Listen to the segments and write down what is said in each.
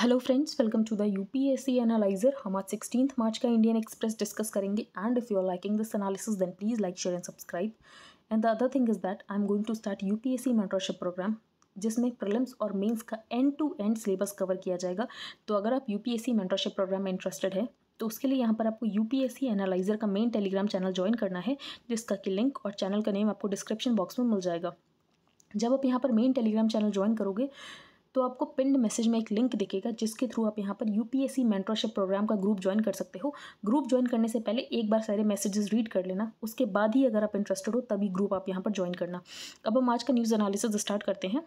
Hello friends welcome to the UPSC analyser हम आज sixteen March का इंडियन एक्सप्रेस डिस्कस करेंगे and if you are liking this analysis then please like share and subscribe and the other thing is that I am going to start UPSC mentorship programme जिसमें prelims और mains का end to end syllabus cover किया जाएगा तो अगर आप UPSC mentorship programme में interested है तो उसके लिए यहाँ पर आपको यूपीएससी एनालाइजर का मेन टेलीग्राम चैनल ज्वाइन करना है जिसका कि लिंक और चैनल का नेम आपको डिस्क्रिप्शन बॉक्स में मिल जाएगा जब आप यहाँ पर मेन टेलीग्राम चैनल ज्वाइन करोगे तो आपको पिंड मैसेज में एक लिंक दिखेगा जिसके थ्रू आप यहाँ पर यूपीएससी मेंटरशिप प्रोग्राम का ग्रुप ज्वाइन कर सकते हो ग्रुप ज्वाइन करने से पहले एक बार सारे मैसेजेस रीड कर लेना उसके बाद ही अगर आप इंटरेस्टेड हो तभी ग्रुप आप यहाँ पर ज्वाइन करना अब हम आज का न्यूज़ एनालिसिस स्टार्ट करते हैं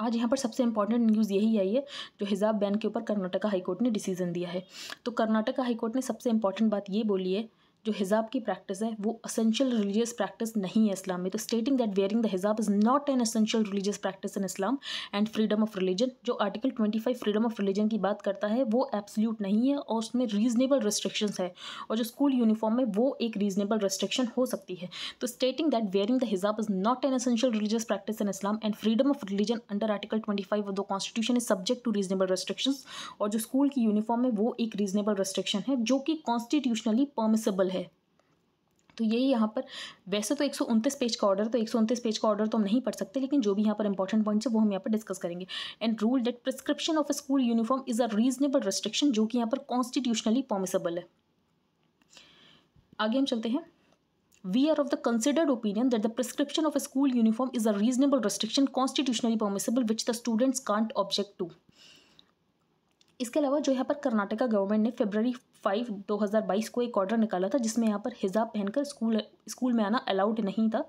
आज यहाँ पर सबसे इंपॉर्टेंट न्यूज़ यही आई है जो हिजाब बैन के ऊपर कर्नाटका हाईकोर्ट ने डिसीजन दिया है तो कर्नाटका हाईकोर्ट ने सबसे इम्पॉर्टेंट बात ये बोली है जो हिजाब की प्रैक्टिस है वो असेंशियल रिलीजियस प्रैक्टिस नहीं है इस्लाम में तो stating that wearing the hijab is not an essential religious practice in Islam and freedom of religion जो article twenty five freedom of religion की बात करता है वो एब्सल्यूट नहीं है और उसमें रीजनेबल रेस्ट्रिक्शन है और जो स्कूल यूनिफॉर्म है वो एक रीजनेबल रिस्ट्रिक्शन हो सकती है तो stating that wearing the hijab is not an essential religious practice in Islam and freedom of religion under article twenty five of the constitution is subject to reasonable restriction और जो school की uniform है वो एक reasonable restriction है जो कि constitutionally permissible available है तो यही यहाँ पर वैसे तो एक पेज का ऑर्डर तो एक पेज का ऑर्डर तो हम नहीं पढ़ सकते लेकिन जो भी यहाँ पर इंपॉर्टेंट पॉइंट्स है वो हम यहाँ पर डिस्कस करेंगे and rule that prescription of school uniform is a reasonable restriction जो कि यहाँ पर कॉन्स्टिट्यूशनली पॉमिसेबल है आगे हम चलते हैं we are of the considered opinion that the prescription of school uniform is a reasonable restriction constitutionally constitutionally which the students can't object to इसके अलावा जो यहाँ पर कर्नाटका गवर्नमेंट ने फेबररी फाइव दो हज़ार बाईस को एक ऑर्डर निकाला था जिसमें यहाँ पर हिजाब पहनकर स्कूल स्कूल में आना अलाउड नहीं था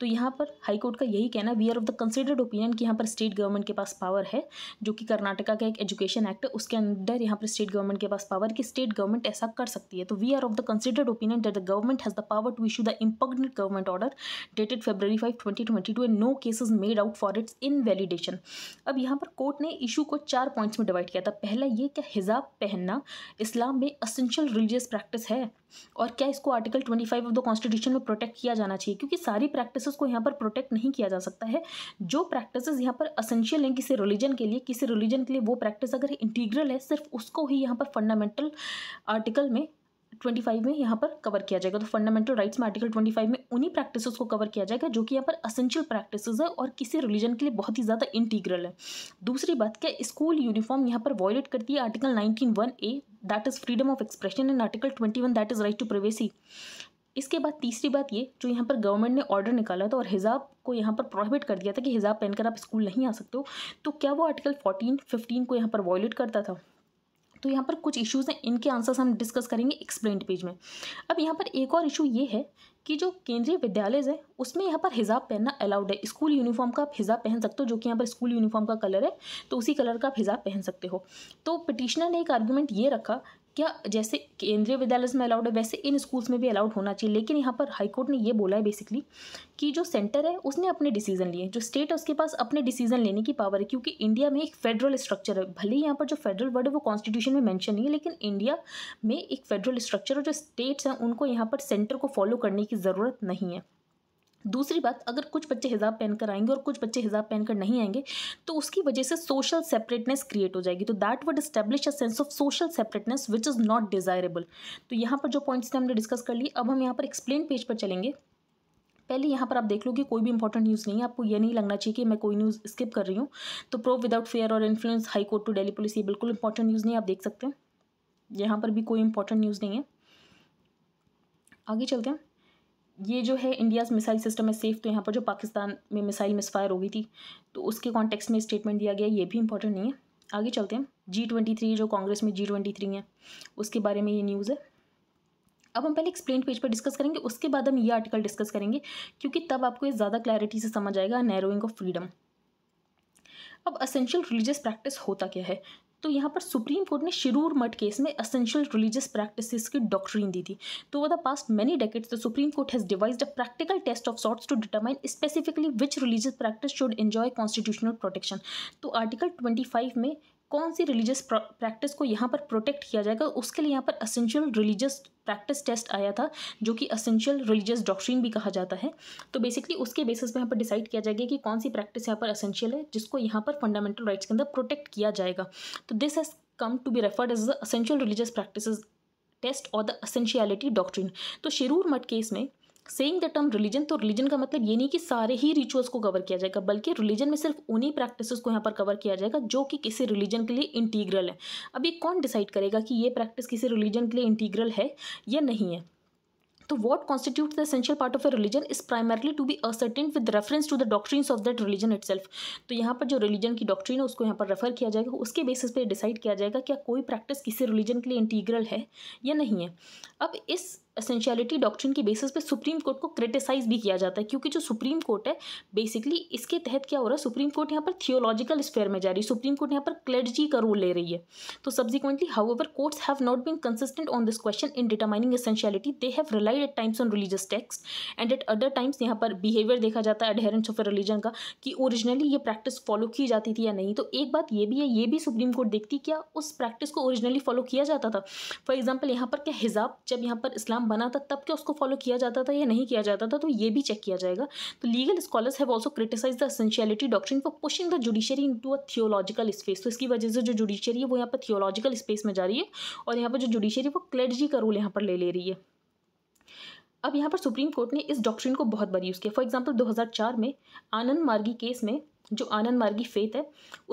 तो यहाँ पर हाई कोर्ट का यही कहना we are of the considered opinion कि यहाँ पर स्टेट गवर्नमेंट के पास पावर है जो कि कर्नाटका का एक एजुकेशन एक्ट है उसके अंदर यहाँ पर स्टेट गवर्नमेंट के पास पावर कि स्टेट गवर्नमेंट ऐसा कर सकती है तो we are of the considered opinion that the government has the power to issue the important government order dated February five twenty twenty two and no cases made out for its invalidation अब यहाँ पर court ने issue को चार points में divide किया था पहला ये क्या हिजाब पहनना इस्लाम में असेंशियल रिलीजियस प्रैक्टिस है और क्या इसको article twenty five of the constitution में प्रोटेक्ट किया जाना चाहिए क्योंकि सारी प्रैक्टिसेस को यहाँ पर प्रोटेक्ट नहीं किया जा सकता है जो प्रैक्टिसेस यहाँ पर असेंशियल हैं किसी रिलीजन के लिए किसी रिलीजन के लिए वो प्रैक्टिस अगर इंटीग्रल है सिर्फ उसको ही यहाँ पर फंडामेंटल आर्टिकल में ट्वेंटी फाइव में यहाँ पर कवर किया जाएगा तो फंडामेंटल राइट्स में आर्टिकल ट्वेंटी फाइव में उन्हीं प्रैक्टिसेस को कवर किया जाएगा जो कि यहाँ पर असेंशियल प्रैक्टिसेस है और किसी रिलीजन के लिए बहुत ही ज़्यादा इंटीग्रल है दूसरी बात क्या स्कूल यूनिफॉर्म यहाँ पर वॉयलेट करती है article nineteen one A that is freedom of expression and article twenty one that is right to privacy इसके बाद तीसरी बात ये जो यहाँ पर गवर्नमेंट ने ऑर्डर निकाला था और हिजाब को यहाँ पर प्रोहिबिट कर दिया था कि हिजाब पहनकर आप स्कूल नहीं आ सकते हो तो क्या वो आर्टिकल फोर्टीन फिफ्टीन को यहाँ पर वॉयलेट करता था तो यहाँ पर कुछ इश्यूज़ हैं इनके आंसर्स हम डिस्कस करेंगे एक्सप्लेन पेज में अब यहाँ पर एक और इशू ये है कि जो केंद्रीय विद्यालय है उसमें यहाँ पर हिजाब पहनना अलाउड है स्कूल यूनिफॉर्म का आप हिजाब पहन सकते हो जो कि यहाँ पर स्कूल यूनिफॉर्म का कलर है तो उसी कलर का आप हिजाब पहन सकते हो तो पिटिशनर ने एक आर्ग्यूमेंट ये रखा क्या जैसे केंद्रीय विद्यालय में अलाउड है वैसे इन स्कूल्स में भी अलाउड होना चाहिए लेकिन यहाँ पर हाईकोर्ट ने ये बोला है बेसिकली कि जो सेंटर है उसने अपने डिसीजन लिए जो स्टेट है उसके पास अपने डिसीजन लेने की पावर है क्योंकि इंडिया में एक फेडरल स्ट्रक्चर है भले ही यहाँ पर जो फेडरल वर्ड है वो कॉन्स्टिट्यूशन में मैंशन नहीं है लेकिन इंडिया में एक फेडरल स्ट्रक्चर है जो स्टेट्स हैं उनको यहाँ पर सेंटर को फॉलो करने की ज़रूरत नहीं है दूसरी बात अगर कुछ बच्चे हिजाब पहनकर आएंगे और कुछ बच्चे हिजाब पहनकर नहीं आएंगे तो उसकी वजह से सोशल सेपरेटनेस क्रिएट हो जाएगी तो that would establish a sense of social separateness which is not desirable तो यहाँ पर जो पॉइंट्स थे हमने डिस्कस कर लिए अब हम यहाँ पर एक्सप्लेन पेज पर चलेंगे पहले यहाँ पर आप देख लो कि कोई भी इंपॉर्टेंट न्यूज़ नहीं है आपको ये नहीं लगना चाहिए कि मैं कोई न्यूज़ स्किप कर रही हूँ तो प्रो विदाउट फेयर और influence high court to daily police ये बिल्कुल इंपॉर्टेंट न्यूज़ नहीं आप देख सकते हैं यहाँ पर भी कोई इंपॉर्टेंट न्यूज़ नहीं है आगे चलते हैं ये जो है इंडियाज़ मिसाइल सिस्टम है सेफ तो यहाँ पर जो पाकिस्तान में मिसाइल मिसफायर हो गई थी तो उसके कॉन्टेक्स में स्टेटमेंट दिया गया ये भी इंपॉर्टेंट नहीं है आगे चलते हैं जी ट्वेंटी थ्री जो कांग्रेस में जी ट्वेंटी थ्री है उसके बारे में ये न्यूज़ है अब हम पहले एक्सप्लेन पेज पर डिस्कस करेंगे उसके बाद हम ये आर्टिकल डिस्कस करेंगे क्योंकि तब आपको ये ज़्यादा क्लैरिटी से समझ आएगा नैरोइंग ऑफ फ्रीडम अब असेंशियल रिलीजियस प्रैक्टिस होता क्या है तो यहाँ पर सुप्रीम कोर्ट ने शिरूर मठ केस में असेंशियल रिलीजियस प्रैक्टिसेस की डॉक्ट्रीन दी थी तो over the past many decades the Supreme Court has devised a practical test of sorts to determine specifically which religious practice should enjoy constitutional protection तो article twenty five में कौन सी religious practice को यहाँ पर protect किया जाएगा उसके लिए यहाँ पर असेंशियल रिलीजियस प्रैक्टिस टेस्ट आया था जो कि असेंशियल रिलीजियस डॉक्ट्रीन भी कहा जाता है तो बेसिकली उसके बेसिस पे यहाँ पर डिसाइड किया जाएगा कि कौन सी प्रैक्टिस यहाँ पर असेंशियल है जिसको यहाँ पर फंडामेंटल राइट्स के अंदर प्रोटेक्ट किया जाएगा तो this has come to be referred as the essential religious practice test और द असेंशियलिटी डॉक्ट्रीन तो शेरूर मठ केस में सेइंग द टर्म रिलीजन तो रिलीजन का मतलब ये नहीं कि सारे ही रिचुअल्स को कवर किया जाएगा बल्कि रिलीजन में सिर्फ उन्हीं प्रैक्टिसेस को यहाँ पर कवर किया जाएगा जो कि किसी रिलीजन के लिए इंटीग्रल है अब ये कौन डिसाइड करेगा कि ये प्रैक्टिस किसी रिलीजन के लिए इंटीग्रल है या नहीं है तो what constitute the part of of religion religion primarily to to be ascertained with reference to the doctrines of that religion itself तो यहाँ पर जो रिलीजन की डॉक्ट्रीन है उसको यहाँ पर रेफर किया जाएगा उसके बेसिस पे डिसाइड किया जाएगा क्या कोई प्रैक्टिस किसी रिलीजन के लिए इंटीग्रल है या नहीं है अब इस असेंशियलिटी डॉक्ट्रिन की बेसिस पे सुप्रीम कोर्ट को क्रिटिसाइज भी किया जाता है क्योंकि जो सुप्रीम कोर्ट है बेसिकली इसके तहत क्या हो रहा है सुप्रीम कोर्ट यहाँ पर थियोलॉजिकल स्पेयर में जा रही है सुप्रीम कोर्ट यहाँ पर क्लर्जी का रोल ले रही है तो subsequently however courts have not been consistent on this question in determining essentiality they have relied at times on religious text and at other times यहाँ पर बिहेवियर देखा जाता है अडेरेंस ऑफ रिलीजन का कि ओरिजिनली ये practice follow की जाती थी या नहीं तो एक बात ये भी है ये भी सुप्रीम कोर्ट देखती क्या उस प्रैक्टिस को ओरिजिनली फॉलो किया जाता था फॉर एग्जाम्पल यहाँ पर क्या हिजाब जब यहाँ पर इस्लाम निज़ाम बना था तब क्या उसको फॉलो किया जाता था या नहीं किया जाता था तो ये भी चेक किया जाएगा तो legal scholars have also criticise the essentiality doctrine for pushing the judiciary into a theological space तो इसकी वजह से जो जुडिशरी है वो यहाँ पर थियोलॉजिकल स्पेस में जा रही है और यहाँ पर जो जुडिशरी वो क्लेडजी का रोल यहाँ पर ले ले रही है अब यहाँ पर सुप्रीम कोर्ट ने इस डॉक्ट्रिन को बहुत बार यूज़ किया फॉर एग्जाम्पल 2004 में आनंद मार्गी केस में जो आनंद मार्गी फेथ है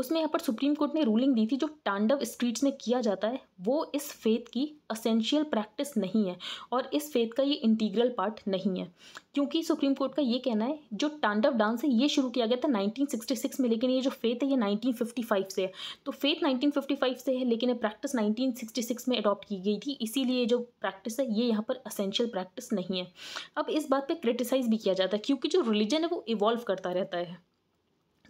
उसमें यहाँ पर सुप्रीम कोर्ट ने रूलिंग दी थी जो टांडव स्ट्रीट्स में किया जाता है वो इस फेथ की असेंशियल प्रैक्टिस नहीं है और इस फेथ का ये इंटीग्रल पार्ट नहीं है क्योंकि सुप्रीम कोर्ट का ये कहना है जो टांडव डांस है ये शुरू किया गया था 1966 में लेकिन ये जो फेथ है ये 1955 से है तो फेथ 1955 से है लेकिन ये प्रैक्टिस 1966 में अडॉप्ट की गई थी इसीलिए जो प्रैक्टिस है ये यहाँ पर असेंशियल प्रैक्टिस नहीं है अब इस बात पर क्रिटिसाइज़ भी किया जाता है क्योंकि जो रिलीजन है वो इवॉल्व करता रहता है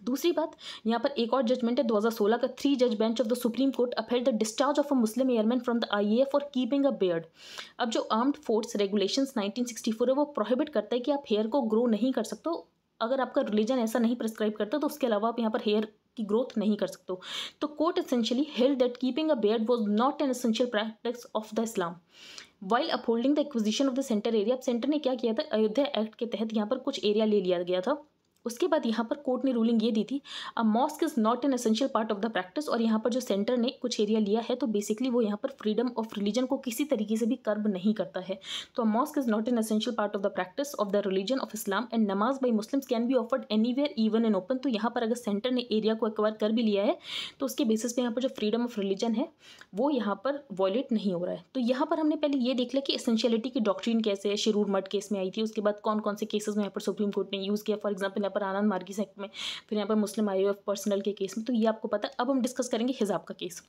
दूसरी बात यहाँ पर एक और जजमेंट है 2016 का थ्री जज bench of the Supreme Court upheld the discharge of a Muslim airman from the I A for keeping a beard अब जो आर्म्ड फोर्स रेगुलेशन 1964 है वो प्रोहिबिट करता है कि आप हेयर को ग्रो नहीं कर सकते अगर आपका रिलीजन ऐसा नहीं प्रिस्क्राइब करता तो उसके अलावा आप यहाँ पर हेयर की ग्रोथ नहीं कर सकते तो court essentially held that keeping a beard was not an essential practice of the Islam while upholding the acquisition of the centre area अब सेंटर ने क्या किया था अयोध्या एक्ट के तहत यहाँ पर कुछ एरिया ले लिया गया था उसके बाद यहाँ पर कोर्ट ने रूलिंग ये दी थी a mosque is not an essential part of the practice और यहाँ पर जो सेंटर ने कुछ एरिया लिया है तो बेसिकली वो यहाँ पर फ्रीडम ऑफ रिलीजन को किसी तरीके से भी कर्ब नहीं करता है तो a mosque is not an essential part of the practice of the religion of Islam and namaz by Muslims can be offered anywhere even in open तो यहाँ पर अगर सेंटर ने एरिया को एक्वायर कर भी लिया है तो उसके बेसिस पर यहाँ पर जो फ्रीडम ऑफ रिलीजन है वो यहाँ पर वॉयलेट नहीं हो रहा है तो यहाँ पर हमने पहले ये देख लिया कि एसेंशियलिटी की डॉक्ट्रीन कैसे है शिरूर मठ केस में आई थी उसके बाद कौन कौन से केसेस में यहाँ पर सुप्रीम कोर्ट ने यूज़ किया फॉर एग्जाम्पल यहाँ पर आनंद मार्गी सेक्ट में फिर यहाँ पर मुस्लिम आई एफ पर्सनल के केस में तो ये आपको पता अब हम डिस्कस करेंगे हिजाब का केस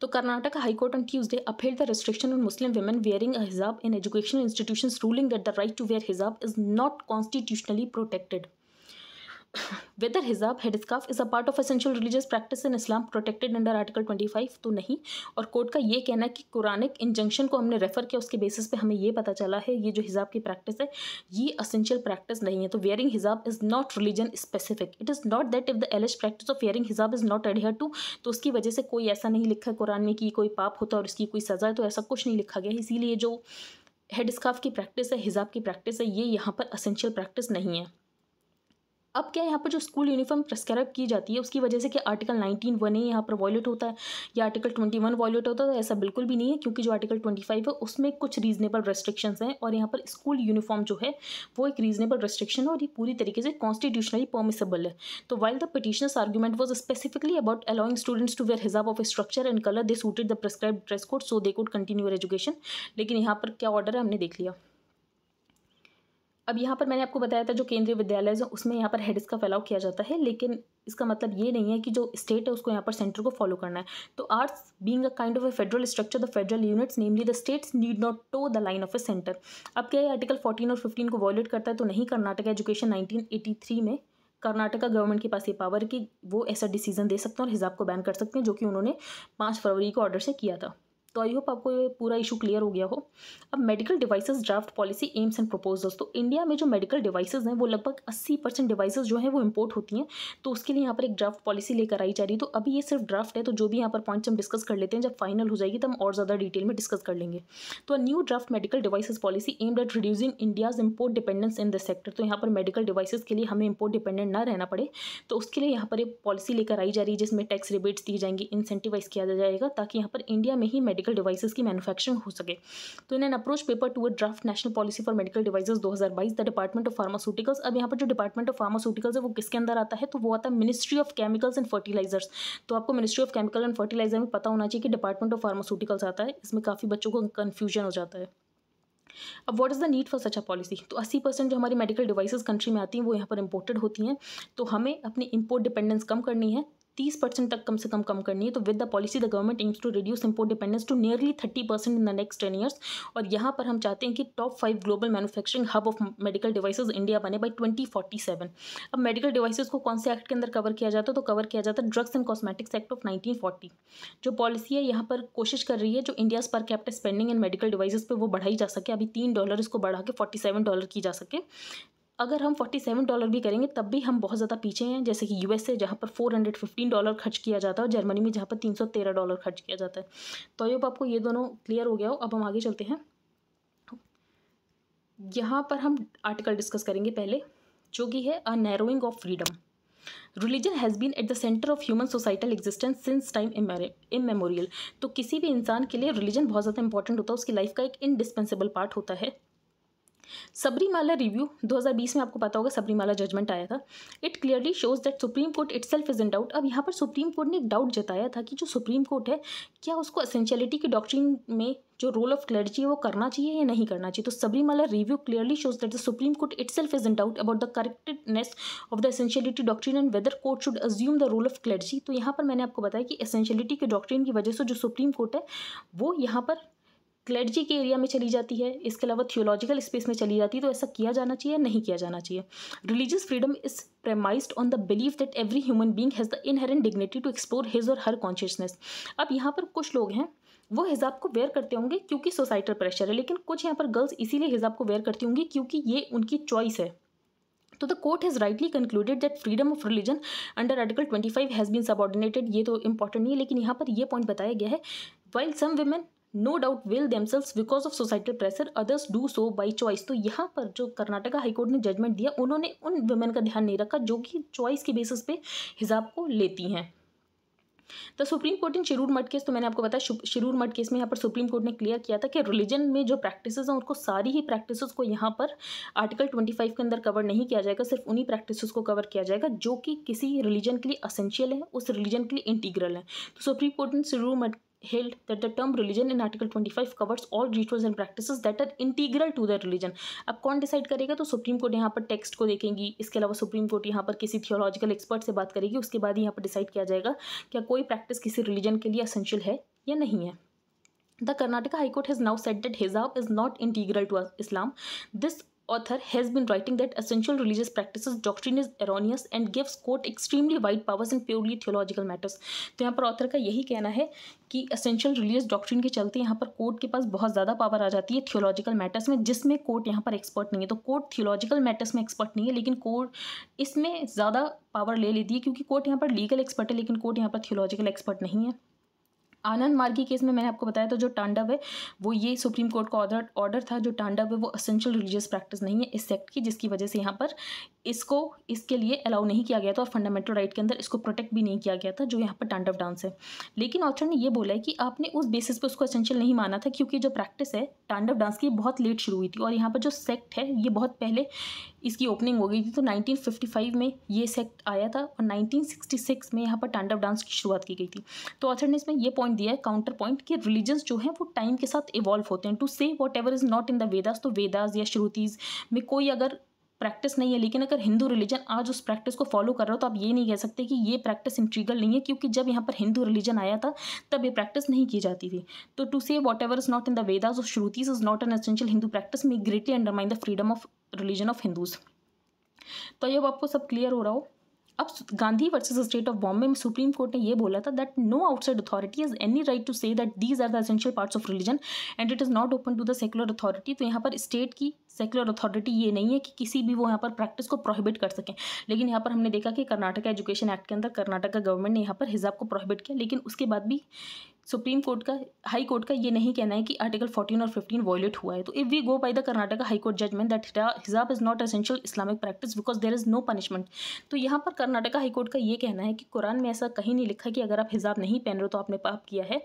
तो Karnataka high court on Tuesday upheld the restriction on Muslim women wearing a hijab in educational institution ruling that the right to wear hijab is not constitutionally protected whether hijab headscarf is a part of essential religious practice in Islam protected under article twenty five तो नहीं और court का ये कहना है कि Quranic injunction को हमने रेफ़र किया उसके बेसिस पे हमें ये पता चला है ये जो हिजाब की प्रैक्टिस है ये असेंशियल प्रैक्टिस नहीं है तो wearing hijab is not religion specific it is not that if the alleged practice of wearing hijab is not adhered to तो उसकी वजह से कोई ऐसा नहीं लिखा है कुरान में कि कोई पाप होता और उसकी कोई सज़ा है तो ऐसा कुछ नहीं लिखा गया इसीलिए जो हेड स्काफ की प्रैक्टिस है हिजाब की प्रैक्टिस है ये यहाँ पर असेंशियल प्रैक्टिस नहीं है अब क्या यहाँ पर जो स्कूल यूनिफॉर्म प्रस्क्राइब की जाती है उसकी वजह से कि आर्टिकल नाइनटीन वन है यहाँ पर वॉयलेट होता है या आर्टिकल ट्वेंटी वन वॉयलेट होता है तो ऐसा बिल्कुल भी नहीं है क्योंकि जो आर्टिकल ट्वेंटी फाइव है उसमें कुछ रीजनेबल रेस्ट्रिक्शंस हैं और यहाँ पर स्कूल यूनिफॉर्म जो है वो एक रीजनेबल रेस्ट्रिक्शन है और ये पूरी तरीके से कॉन्स्टिट्यूशनली परमिसेबल है तो while the petitioners argument was specifically about allowing students to wear hijab of structure and colour they suited the prescribe dress code so they could continue their education लेकिन यहाँ पर क्या ऑर्डर है हमने देख लिया अब यहाँ पर मैंने आपको बताया था जो केंद्रीय विद्यालय है उसमें यहाँ पर हेड्स का फैलाव किया जाता है लेकिन इसका मतलब ये नहीं है कि जो स्टेट है उसको यहाँ पर सेंटर को फॉलो करना है तो arts being a kind of a federal structure the federal units namely the states need not toe the line of a centre अब क्या ये आर्टिकल फोर्टीन और फिफ्टीन को वॉयलेट करता है तो नहीं कर्नाटक एजुकेशन नाइनटीन में कर्नाटका गवर्नमेंट के पास ये पावर कि वो ऐसा डिसीजन दे सकते हैं और हिजाब को बैन कर सकते हैं जो कि उन्होंने पाँच फरवरी को ऑर्डर से किया था तो आई होप आपको ये पूरा इशू क्लियर हो गया हो अब medical devices draft policy aims and proposals तो इंडिया में जो मेडिकल डिवाइसेस हैं वो लगभग 80 परसेंट डिवाइसेज जो हैं वो इंपोर्ट होती हैं तो उसके लिए यहाँ पर एक ड्राफ्ट पॉलिसी लेकर आई जा रही है तो अभी ये सिर्फ ड्राफ्ट है तो जो भी यहाँ पर पॉइंट्स हम डिस्कस कर लेते हैं जब फाइनल हो जाएगी तो हम और ज़्यादा डिटेल में डिस्कस कर लेंगे तो a new draft medical devices policy aimed at reducing India's import dependence in the sector तो यहाँ पर मेडिकल डिवाइसेज के लिए हमें इम्पोर्ट डिपेंडेंट ना रहना पड़े तो उसके लिए यहाँ पर एक पॉलिसी लेकर आई जा रही है जिसमें टैक्स रिबेट्स दी जाएंगी इंसेंटिवाइज किया जाएगा ताकि यहाँ पर इंडिया में ही मेडिकल मेडिकल डिवाइसेस की मैन्युफैक्चरिंग हो सके तो in an approach paper to a draft national policy for medical device 2022 the department of pharmaceuticals अब यहाँ पर जो डिपार्टमेंट ऑफ फार्मास्यूटिकल्स है वो किसके अंदर आता है तो वो आता है ministry of chemicals and fertilisers तो आपको ministry of chemical and fertiliser में पता होना चाहिए कि डिपार्टमेंट ऑफ फार्मास्यूटिकल्स आता है इसमें काफ़ी बच्चों को कन्फ्यूजन हो जाता है अब what is the need for such a policy तो अस्सी परसेंट जो हमारी मेडिकल डिवाइसेस कंट्री में आती हैं वो यहाँ पर इंपोर्टेड होती हैं तो हमें अपनी इंपोर्ट डिपेंडेंस कम करनी है तीस परसेंट तक कम से कम कम करनी है तो with the policy the government aims to reduce import dependence to nearly thirty percent in the next ten years और यहाँ पर हम चाहते हैं कि top five global manufacturing hub of medical devices India बने बाई ट्वेंटी फोर्टी सेवन अब medical devices को कौन से एक्ट के अंदर कवर किया जाता है तो कवर किया जाता है Drugs and Cosmetics Act of nineteen forty जो पॉलिसी है यहाँ पर कोशिश कर रही है जो India's per capita spending in medical devices पर वो बढ़ाई जा सके अभी तीन डॉलर इसको बढ़ा के फोर्टी सेवन डॉलर की जा सके अगर हम फोर्टी सेवन डॉलर भी करेंगे तब भी हम बहुत ज़्यादा पीछे हैं जैसे कि यूएसए जहाँ पर फोर हंड्रेड फिफ्टीन डॉलर खर्च किया जाता है और जर्मनी में जहाँ पर तीन सौ तेरह डॉलर खर्च किया जाता है तो आई आपको ये दोनों क्लियर हो गया हो अब हम आगे चलते हैं यहाँ पर हम आर्टिकल डिस्कस करेंगे पहले जो कि है a narrowing of freedom religion has been at the centre of human societal existence since time immemorial तो किसी भी इंसान के लिए रिलीजन बहुत ज़्यादा इंपॉर्टेंट होता है उसकी लाइफ का एक इनडिस्पेंसेबल पार्ट होता है सबरीमाला रिव्यू 2020 में आपको पता होगा सबरीमाला जजमेंट आया था it clearly shows that Supreme Court itself is in doubt अब यहाँ पर सुप्रीम कोर्ट ने एक डाउट जताया था कि जो सुप्रीम कोर्ट है क्या उसको असेंशियलिटी की डॉक्ट्रिन में जो रोल ऑफ क्लर्जी है वो करना चाहिए या नहीं करना चाहिए तो Sabarimala review clearly shows that the Supreme Court itself is in doubt about the correctedness of the essentiality doctrine and whether court should assume the role of clergy तो यहाँ पर मैंने आपको बताया कि एसेंशियलिटी के डॉक्ट्रीन की वजह से जो सुप्रीम कोर्ट है वो यहाँ पर क्लर्जी के एरिया में चली जाती है इसके अलावा थियोलॉजिकल स्पेस में चली जाती है तो ऐसा किया जाना चाहिए नहीं किया जाना चाहिए religious freedom is premised on the believe that every human being has the inherent dignity to explore his और हर कॉन्शियसनेस अब यहाँ पर कुछ लोग हैं वो हिजाब को वेयर करते होंगे क्योंकि सोसाइटल प्रेशर है लेकिन कुछ यहाँ पर गर्ल्स इसीलिए हिजाब को वेयर करती होंगी क्योंकि ये उनकी चॉइस है तो the court has rightly concluded that freedom of religion under article twenty five has been subordinated ये तो इंपॉर्टेंट नहीं है लेकिन यहाँ पर ये पॉइंट बताया गया है while some women no doubt will themselves because of societal pressure others do so by choice तो यहाँ पर जो कर्नाटका हाईकोर्ट ने जजमेंट दिया उन्होंने उन वुमेन का ध्यान नहीं रखा जो कि चॉइस के बेसिस पे हिजाब को लेती हैं तो सुप्रीम कोर्ट इन शिरूर मठ केस तो मैंने आपको बताया शिरूर मठ केस में यहाँ पर सुप्रीम कोर्ट ने क्लियर किया था कि रिलीजन में जो प्रैक्टिस हैं उनको सारी ही प्रैक्टिस को यहाँ पर आर्टिकल ट्वेंटी फाइव के अंदर कवर नहीं किया जाएगा सिर्फ उन्हीं प्रैक्टिस को कवर किया जाएगा जो कि किसी रिलीजन के लिए असेंशियल है उस रिलीजन के लिए इंटीग्रल है तो सुप्रीम कोर्ट ने शिरूर मठ held that the term religion in article 25 covers all rituals and practices that are integral to the religion अब कौन decide करेगा तो supreme court यहाँ पर text को देखेंगी इसके अलावा supreme court यहाँ पर किसी theological expert से बात करेगी उसके बाद यहाँ पर decide किया जाएगा क्या कोई practice किसी religion के लिए essential है या नहीं है The Karnataka High Court has now said that hijab is not integral to Islam. This author has been writing that essential religious practices doctrine is erroneous and gives quote extremely wide powers in purely theological matters तो यहाँ पर author का यही कहना है कि essential religious doctrine के चलते यहाँ पर कोर्ट के पास बहुत ज़्यादा पावर आ जाती है थियोलॉजिकल मैटर्स में जिसमें कोर्ट यहाँ पर एक्सपर्ट नहीं है तो कोर्ट थियोलॉजिकल मैटर्स में एक्सपर्ट नहीं है लेकिन कोर्ट इसमें ज़्यादा पावर ले लेती है क्योंकि कोर्ट यहाँ पर लीगल एक्सपर्ट है लेकिन कोर्ट यहाँ पर थियोलॉजिकल एक्सपर्ट नहीं है आनंद मार्गी केस में मैंने आपको बताया था जो टांडव है वो ये सुप्रीम कोर्ट का ऑर्डर ऑर्डर था जो टांडव है वो असेंशियल रिलीजियस प्रैक्टिस नहीं है इस सेक्ट की जिसकी वजह से यहाँ पर इसको इसके लिए अलाउ नहीं किया गया था और फंडामेंटल राइट के अंदर इसको प्रोटेक्ट भी नहीं किया गया था जो यहाँ पर टांडव डांस है लेकिन ऑचर ने यह बोला है कि आपने उस बेसिस पर उसको असेंशियल नहीं माना था क्योंकि जो प्रैक्टिस है टांडव डांस की बहुत लेट शुरू हुई थी और यहाँ पर जो सेक्ट है ये बहुत पहले इसकी ओपनिंग हो गई थी तो 1955 में ये सेक्ट आया था और 1966 में यहाँ पर टांडव डांस की शुरुआत की गई थी तो ऑथर ने इसमें यह पॉइंट दिया है काउंटर पॉइंट कि रिलीजन्स जो हैं वो टाइम के साथ इवॉल्व होते हैं to say whatever is not in the Vedas तो वेदास या श्रुतीज़ में कोई अगर प्रैक्टिस नहीं है लेकिन अगर हिंदू रिलीजन आज उस प्रैक्टिस को फॉलो कर रहा हो तो आप ये नहीं कह सकते कि ये प्रैक्टिस इंट्रीगल नहीं है क्योंकि जब यहाँ पर हिंदू रिलीजन आया था तब ये प्रैक्टिस नहीं की जाती थी तो to say whatever is not in the Vedas और Shrutis is not an essential Hindu practice में greatly undermine the freedom of religion of Hindus तो ये आपको सब क्लियर हो रहा हो अब Gandhi versus state of Bombay में सुप्रीम कोर्ट ने यह बोला था that no outside authority has any right to say that these are the essential parts of religion and it is not open to the secular authority तो यहाँ पर state की secular authority ये नहीं है कि किसी भी वो यहाँ पर प्रैक्टिस को प्रोहिबिट कर सकें लेकिन यहाँ पर हमने देखा कि कर्नाटक एजुकेशन एक्ट के अंदर कर्नाटक गवर्नमेंट ने यहाँ पर हिजाब को प्रोहिबिट किया लेकिन उसके बाद भी सुप्रीम कोर्ट का हाई कोर्ट का ये नहीं कहना है कि आर्टिकल 14 और 15 वॉयलेट हुआ है तो if we go by the Karnataka high court judgment that hijab is not essential Islamic practice because there is no punishment तो यहाँ पर कर्नाटका हाई कोर्ट का ये कहना है कि कुरान में ऐसा कहीं नहीं लिखा कि अगर आप हिजाब नहीं पहन रहे हो तो आपने पाप किया है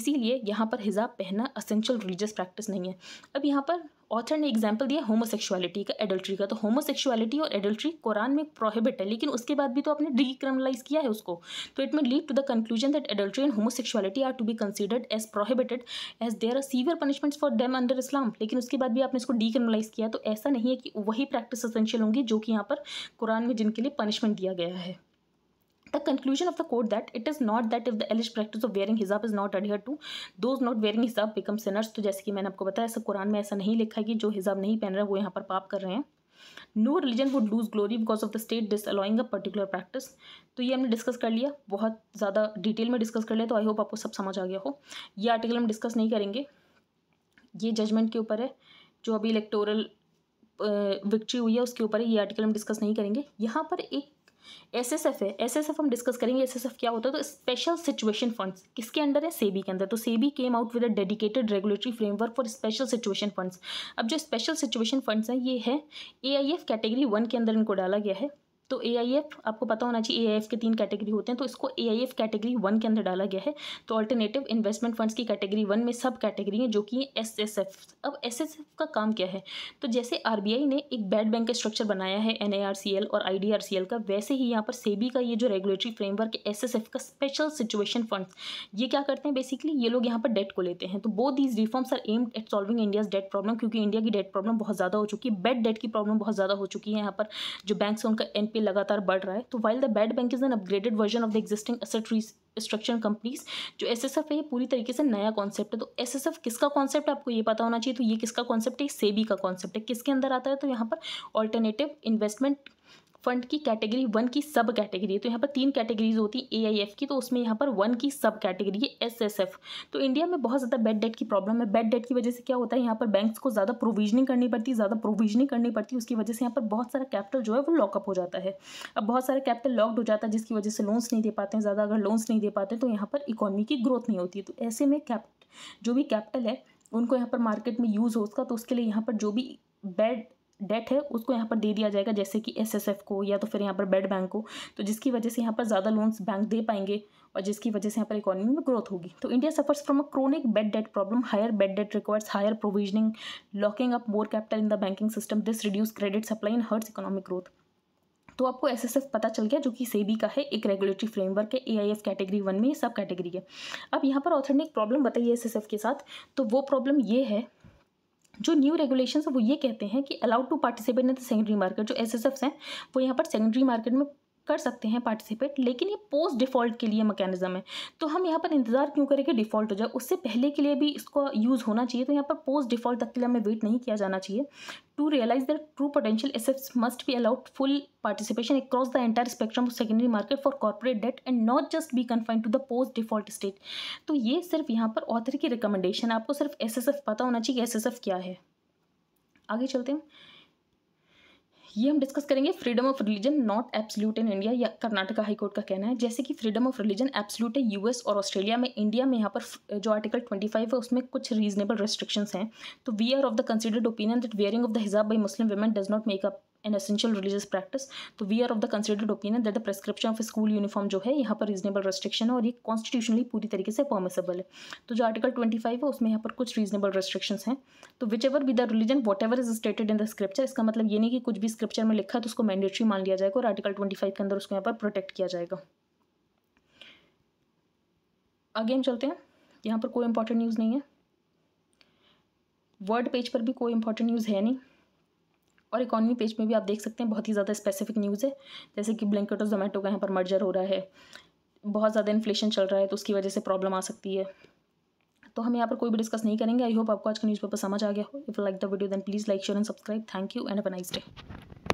इसीलिए यहाँ पर हिजाब पहनना असेंशियल रिलीजियस प्रैक्टिस नहीं है अब यहाँ पर ऑथर ने एग्जाम्पल दिया होमोसेक्सुअलिटी का एडल्ट्री का तो होमोसेक्सुअलिटी और एडल्ट्री कुरान में प्रोहिबिट है लेकिन उसके बाद भी तो आपने रिक्रमलाइज किया है उसको तो it may lead to the conclusion that adultery and homosexuality are to be considered as prohibited as there are severe punishments for them under Islam लेकिन उसके बाद भी आपने इसको डिक्रमलाइज किया तो ऐसा नहीं है कि वही प्रैक्टिस असेंशियल होंगी जो कि यहाँ पर कुरान में जिनके लिए पनिशमेंट दिया गया है the conclusion of the court that it is not that if the alleged practice of wearing hijab is not adhered to those not wearing hijab become sinners तो जैसे कि मैंने आपको बताया ऐसा कुरान में ऐसा नहीं लिखा कि जो हिजाब नहीं पहन रहे वो यहाँ पर पाप कर रहे हैं no religion would lose glory because of the state disallowing a particular practice तो ये हमने डिस्कस कर लिया बहुत ज़्यादा डिटेल में डिस्कस कर लिया तो आई होप आपको सब समझ आ गया हो ये आर्टिकल हम डिस्कस नहीं करेंगे ये जजमेंट के ऊपर है जो अभी इलेक्टोरल विक्ट्री हुई है उसके ऊपर ये आर्टिकल हम डिस्कस नहीं करेंगे यहाँ पर एक एस एस एफ है एफ हम डिस्कस करेंगे एस एस एफ क्या होता है तो स्पेशल सिचुएशन फंड्स किसके अंडर है सेबी के अंदर तो SEBI came out with a dedicated regulatory framework for special situation funds अब जो स्पेशल सिचुएशन फंड्स हैं ये है एआईएफ कैटेगरी वन के अंदर इनको डाला गया है तो ए आपको पता होना चाहिए ए के तीन कैटेगरी होते हैं तो इसको ए कैटेगरी वन के अंदर डाला गया है तो अल्टरनेटिव इन्वेस्टमेंट फंड्स की कैटेगरी वन में सब कैटेगरी हैं जो कि एस एस एफ अब एस एस एफ का काम क्या है तो जैसे आर बी आई ने एक बैड बैंक का स्ट्रक्चर बनाया है N R C C L I D R C L का वैसे ही यहाँ पर सेबी का ये जो रेगुलेटरी फ्रेमवर्क है एस एस एफ का स्पेशल सिचुएशन फंड ये क्या करते हैं बेसिकली ये लोग यहाँ पर डेट को लेते हैं तो both these reforms are aimed at solving India's debt problem क्योंकि इंडिया की डेट प्रॉब्लम बहुत ज़्यादा हो चुकी है बेड डेट की प्रॉब्लम बहुत ज़्यादा हो चुकी है यहाँ पर जो बैंक है उनका एन ये लगातार बढ़ रहा है तो while the bad bank is an upgraded version of the existing asset structure companies जो एस एस एफ है ये पूरी तरीके से नया कॉन्सेप्ट है तो एस एस एफ किसका कॉन्सेप्ट है आपको ये पता होना चाहिए तो ये किसका कॉन्सेप्ट है सेबी का कॉन्सेप्ट है किसके अंदर आता है तो यहाँ पर ऑल्टरनेटिव इन्वेस्टमेंट फंड की कैटेगरी वन की सब कैटेगरी है तो यहाँ पर तीन कैटेगरीज होती है ए आई एफ की तो उसमें यहाँ पर वन की सब कैटेगरी है एस एस एफ तो इंडिया में बहुत ज़्यादा बेड डेट की प्रॉब्लम है बेड डेट की वजह से क्या होता है यहाँ पर बैंक्स को ज़्यादा प्रोविजनिंग करनी पड़ती है ज़्यादा प्रोविजनिंग करनी पड़ती है उसकी वजह से यहाँ पर बहुत सारा कैपिटल जो है वो लॉकअप हो जाता है अब बहुत सारा कैपिटल लॉकड हो जाता है जिसकी वजह से लोन्स नहीं दे पाते हैं ज़्यादा अगर लोन्स नहीं दे पाते तो यहाँ पर इकोनॉमी की ग्रोथ नहीं होती तो ऐसे में कैप जो भी कैपिटल है उनको यहाँ पर मार्केट में यूज़ हो उसका तो उसके लिए यहाँ पर जो भी बेड डेट है उसको यहाँ पर दे दिया जाएगा जैसे कि एसएसएफ को या तो फिर यहाँ पर बेड बैंक को तो जिसकी वजह से यहाँ पर ज़्यादा लोन्स बैंक दे पाएंगे और जिसकी वजह से यहाँ पर इकोनॉमी में ग्रोथ होगी तो India suffers from a chronic bad debt problem higher bad debt requires higher provisioning locking up more capital in the banking system this reduce credit supply and hurts economic growth तो आपको S S F पता चल गया जो कि सेबी का है एक रेगुलेटरी फ्रेमवर्क है A I F category one में सब कैटेगरी है अब यहाँ पर ऑथर ने एक प्रॉब्लम बताई है एस एफ के साथ तो वो प्रॉब्लम ये है जो न्यू रेगुलेशन है वो ये कहते हैं कि allowed to participate in the secondary market जो एस हैं वो यहाँ पर सेकेंडरी मार्केट में कर सकते हैं पार्टिसिपेट लेकिन ये पोस्ट डिफ़ॉल्ट के लिए मैकेनिज्म है तो हम यहाँ पर इंतज़ार क्यों करें कि डिफ़ॉल्ट हो जाए उससे पहले के लिए भी इसको यूज़ होना चाहिए तो यहाँ पर पोस्ट डिफ़ॉल्ट तक के लिए हमें वेट नहीं किया जाना चाहिए to realise that true potential assets must be allowed full participation across the entire spectrum of secondary market for corporate debt and not just be confined to the post default state तो ये सिर्फ यहाँ पर author की recommendation आपको सिर्फ S पता होना चाहिए एस क्या है आगे चलते हैं ये हम डिस्कस करेंगे freedom of religion not absolute in India या कर्नाटका हाईकोर्ट का कहना है जैसे कि फ्रीडम ऑफ रिलीजन एब्सोल्यूट है यूएस और ऑस्ट्रेलिया में इंडिया में यहाँ पर जो आर्टिकल 25 है उसमें कुछ रीजनेबल रेस्ट्रिक्शंस हैं तो we are of the considered opinion that wearing of the hijab by Muslim women does not make up an essential religious practice तो we are of the considered opinion that the prescription of school uniform जो है यहाँ पर reasonable restriction है और ये constitutionally पूरी तरीके से परमिसेबल है तो जो आर्टिकल ट्वेंटी फाइव है उसमें यहाँ पर कुछ रीजनेबल रेस्ट्रिक्शन हैं तो whichever be the religion whatever is stated in the scripture इसका मतलब ये नहीं कि कुछ भी स्क्रिप्चर में लिखा है तो उसको मैंडेटरी मान लिया जाएगा और आर्टिकल ट्वेंटी फाइव के अंदर उसको यहाँ पर प्रोटेक्ट किया जाएगा आगे हम चलते हैं यहाँ पर कोई इंपॉर्टेंट न्यूज़ नहीं है वर्ड पेज पर भी कोई इंपॉर्टेंट न्यूज़ है नहीं और इकोनॉमी पेज में भी आप देख सकते हैं बहुत ही ज़्यादा स्पेसिफिक न्यूज़ है जैसे कि ब्लैंकेट और जोमेटो का यहाँ पर मर्जर हो रहा है बहुत ज़्यादा इन्फ्लेशन चल रहा है तो उसकी वजह से प्रॉब्लम आ सकती है तो हम यहाँ पर कोई भी डिस्कस नहीं करेंगे आई होप आपको आज का न्यूज़पेपर समझ आ गया हो if like the video then please like share and subscribe thank you and a nice day